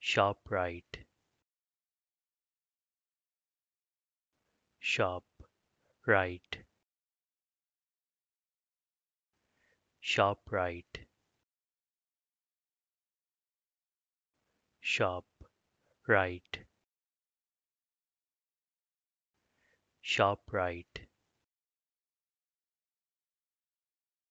Sharp right. Sharp right. Sharp right. Sharp right. Sharp right.